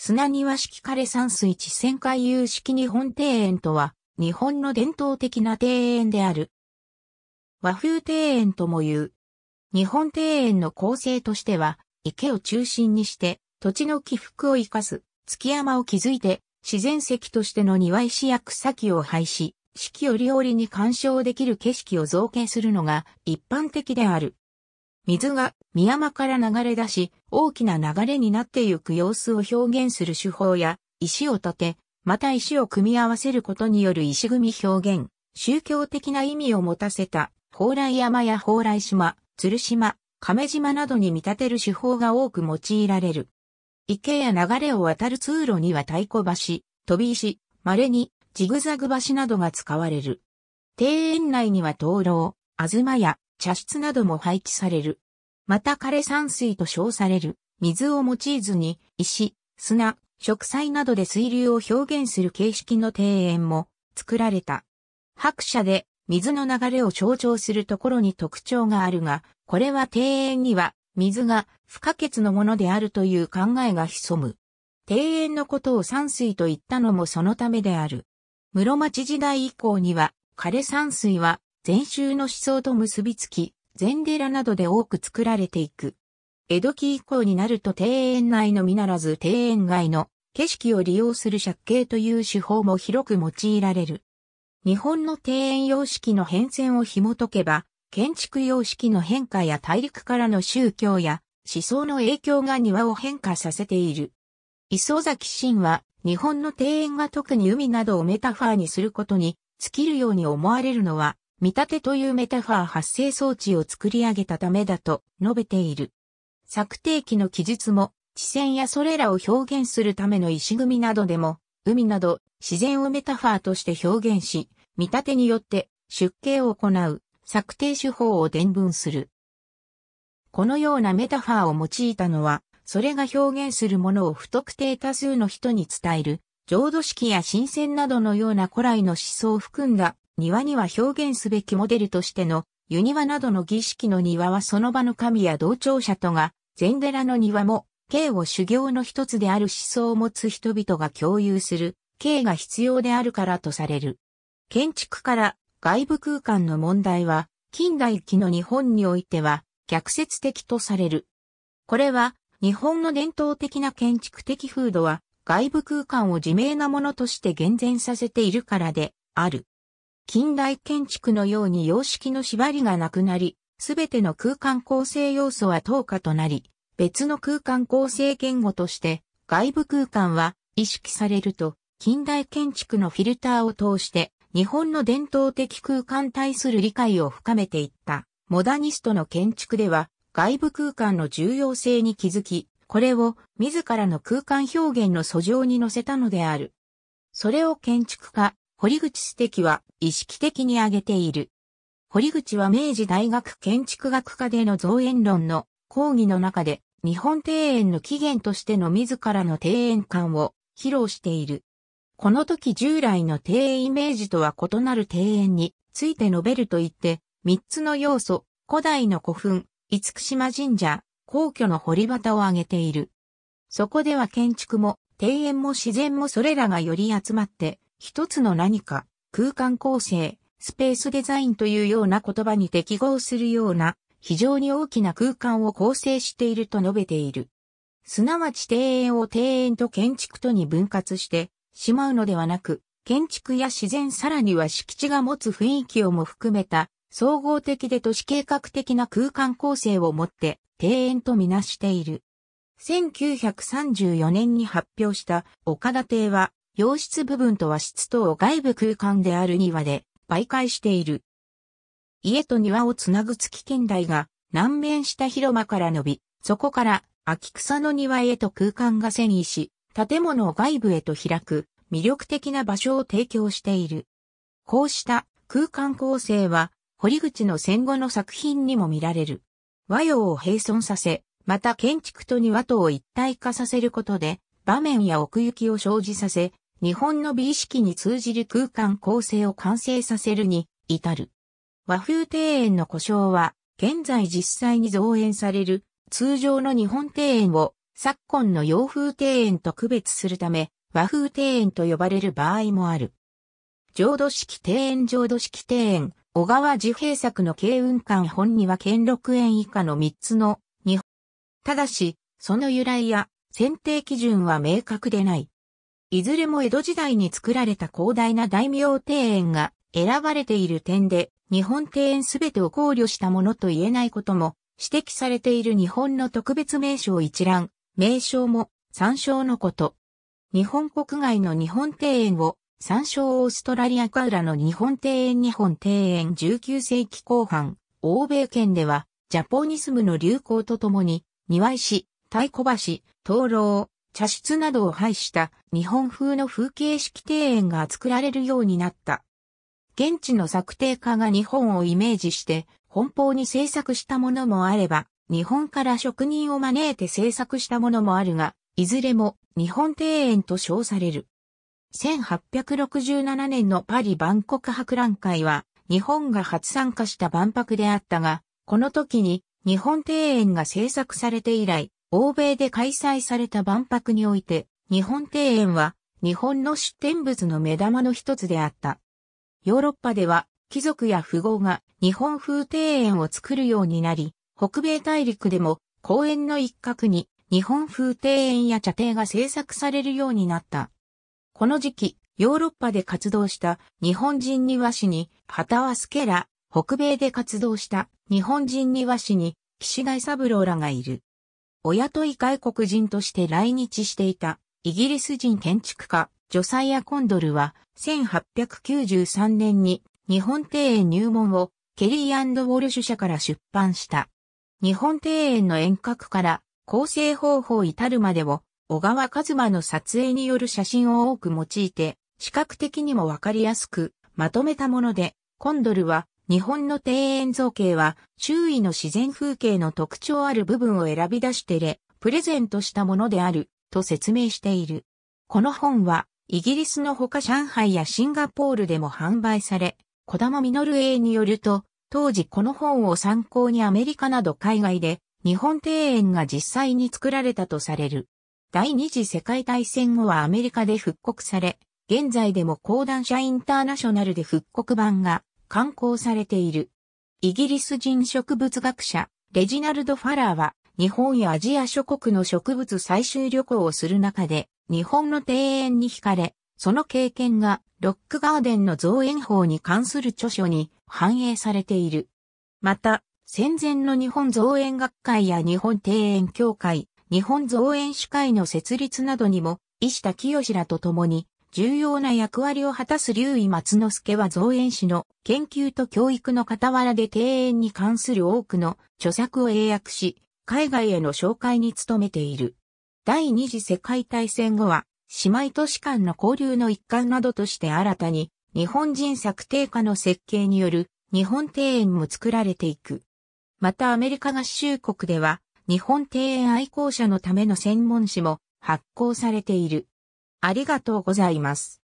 砂庭式枯山水地旋回遊式日本庭園とは、日本の伝統的な庭園である。和風庭園とも言う。日本庭園の構成としては、池を中心にして、土地の起伏を生かす、月山を築いて、自然石としての庭石や草木を廃し、四季折々に干渉できる景色を造形するのが一般的である。水が深山から流れ出し、大きな流れになってゆく様子を表現する手法や、石を立て、また石を組み合わせることによる石組み表現、宗教的な意味を持たせた、蓬莱山や蓬莱島、鶴島、亀島などに見立てる手法が多く用いられる。池や流れを渡る通路には太鼓橋、飛び石、稀にジグザグ橋などが使われる。庭園内には灯籠、あずまや茶室なども配置される。また枯山水と称される、水を用いずに、石、砂、植栽などで水流を表現する形式の庭園も作られた。白車で水の流れを象徴するところに特徴があるが、これは庭園には水が不可欠のものであるという考えが潜む。庭園のことを山水と言ったのもそのためである。室町時代以降には枯山水は禅宗の思想と結びつき、禅寺などで多く作られていく。江戸期以降になると庭園内のみならず庭園外の景色を利用する借景という手法も広く用いられる。日本の庭園様式の変遷を紐解けば、建築様式の変化や大陸からの宗教や思想の影響が庭を変化させている。磯崎真は日本の庭園が特に海などをメタファーにすることに尽きるように思われるのは見立てというメタファー発生装置を作り上げたためだと述べている。策定機の記述も、地線やそれらを表現するための石組みなどでも、海など自然をメタファーとして表現し、見立てによって出形を行う策定手法を伝文する。このようなメタファーを用いたのは、それが表現するものを不特定多数の人に伝える、浄土式や新鮮などのような古来の思想を含んだ庭には表現すべきモデルとしての、湯庭などの儀式の庭はその場の神や同調者とが、禅寺の庭も、刑を修行の一つである思想を持つ人々が共有する、刑が必要であるからとされる。建築から外部空間の問題は、近代期の日本においては、逆説的とされる。これは、日本の伝統的な建築的風土は、外部空間を自明なものとして厳然させているからで、ある。近代建築のように様式の縛りがなくなり、すべての空間構成要素は等価となり、別の空間構成言語として外部空間は意識されると、近代建築のフィルターを通して日本の伝統的空間対する理解を深めていった。モダニストの建築では外部空間の重要性に気づき、これを自らの空間表現の素性に乗せたのである。それを建築家、堀口素敵は意識的に挙げている。堀口は明治大学建築学科での造園論の講義の中で日本庭園の起源としての自らの庭園観を披露している。この時従来の庭園イメージとは異なる庭園について述べると言って、三つの要素、古代の古墳、五福島神社、皇居の堀端を挙げている。そこでは建築も庭園も自然もそれらがより集まって、一つの何か、空間構成、スペースデザインというような言葉に適合するような、非常に大きな空間を構成していると述べている。すなわち庭園を庭園と建築とに分割してしまうのではなく、建築や自然さらには敷地が持つ雰囲気をも含めた、総合的で都市計画的な空間構成をもって庭園とみなしている。1934年に発表した岡田邸は洋室部分と和室とを外部空間である庭で媒介している。家と庭をつなぐ月県台が南面した広間から伸び、そこから秋草の庭へと空間が遷移し、建物を外部へと開く魅力的な場所を提供している。こうした空間構成は堀口の戦後の作品にも見られる。和洋を並存させ、また建築と庭とを一体化させることで場面や奥行きを生じさせ、日本の美意識に通じる空間構成を完成させるに至る。和風庭園の故障は、現在実際に造園される通常の日本庭園を昨今の洋風庭園と区別するため、和風庭園と呼ばれる場合もある。浄土式庭園浄土式庭園、小川自閉作の慶雲館本には兼六園以下の3つの日本。ただし、その由来や選定基準は明確でない。いずれも江戸時代に作られた広大な大名庭園が選ばれている点で、日本庭園すべてを考慮したものと言えないことも指摘されている日本の特別名称一覧、名称も参照のこと。日本国外の日本庭園を参照オーストラリアカウラの日本庭園日本庭園19世紀後半、欧米圏ではジャポニスムの流行とともに、庭石、太鼓橋、灯籠、茶室などを配した日本風の風景式庭園が作られるようになった。現地の作庭家が日本をイメージして奔放に制作したものもあれば、日本から職人を招いて制作したものもあるが、いずれも日本庭園と称される。1867年のパリ万国博覧会は日本が初参加した万博であったが、この時に日本庭園が制作されて以来、欧米で開催された万博において、日本庭園は日本の出展物の目玉の一つであった。ヨーロッパでは貴族や富豪が日本風庭園を作るようになり、北米大陸でも公園の一角に日本風庭園や茶庭が制作されるようになった。この時期、ヨーロッパで活動した日本人庭師にタはスケラ、北米で活動した日本人庭師に岸貝三郎らがいる。おとい外国人として来日していたイギリス人建築家ジョサイア・コンドルは1893年に日本庭園入門をケリーウォルシュ社から出版した。日本庭園の遠隔から構成方法至るまでを小川和馬の撮影による写真を多く用いて視覚的にもわかりやすくまとめたもので、コンドルは日本の庭園造形は、周囲の自然風景の特徴ある部分を選び出してレ、プレゼントしたものである、と説明している。この本は、イギリスのほか上海やシンガポールでも販売され、小玉実英によると、当時この本を参考にアメリカなど海外で、日本庭園が実際に作られたとされる。第二次世界大戦後はアメリカで復刻され、現在でも講談社インターナショナルで復刻版が刊行されている。イギリス人植物学者、レジナルド・ファラーは、日本やアジア諸国の植物採集旅行をする中で、日本の庭園に惹かれ、その経験が、ロックガーデンの造園法に関する著書に反映されている。また、戦前の日本造園学会や日本庭園協会、日本造園主会の設立などにも、石田清らと共に重要な役割を果たす竜井松之助は造園士の研究と教育の傍らで庭園に関する多くの著作を英訳し、海外への紹介に努めている。第二次世界大戦後は、姉妹都市間の交流の一環などとして新たに、日本人作定家の設計による日本庭園も作られていく。またアメリカ合衆国では、日本庭園愛好者のための専門誌も発行されている。ありがとうございます。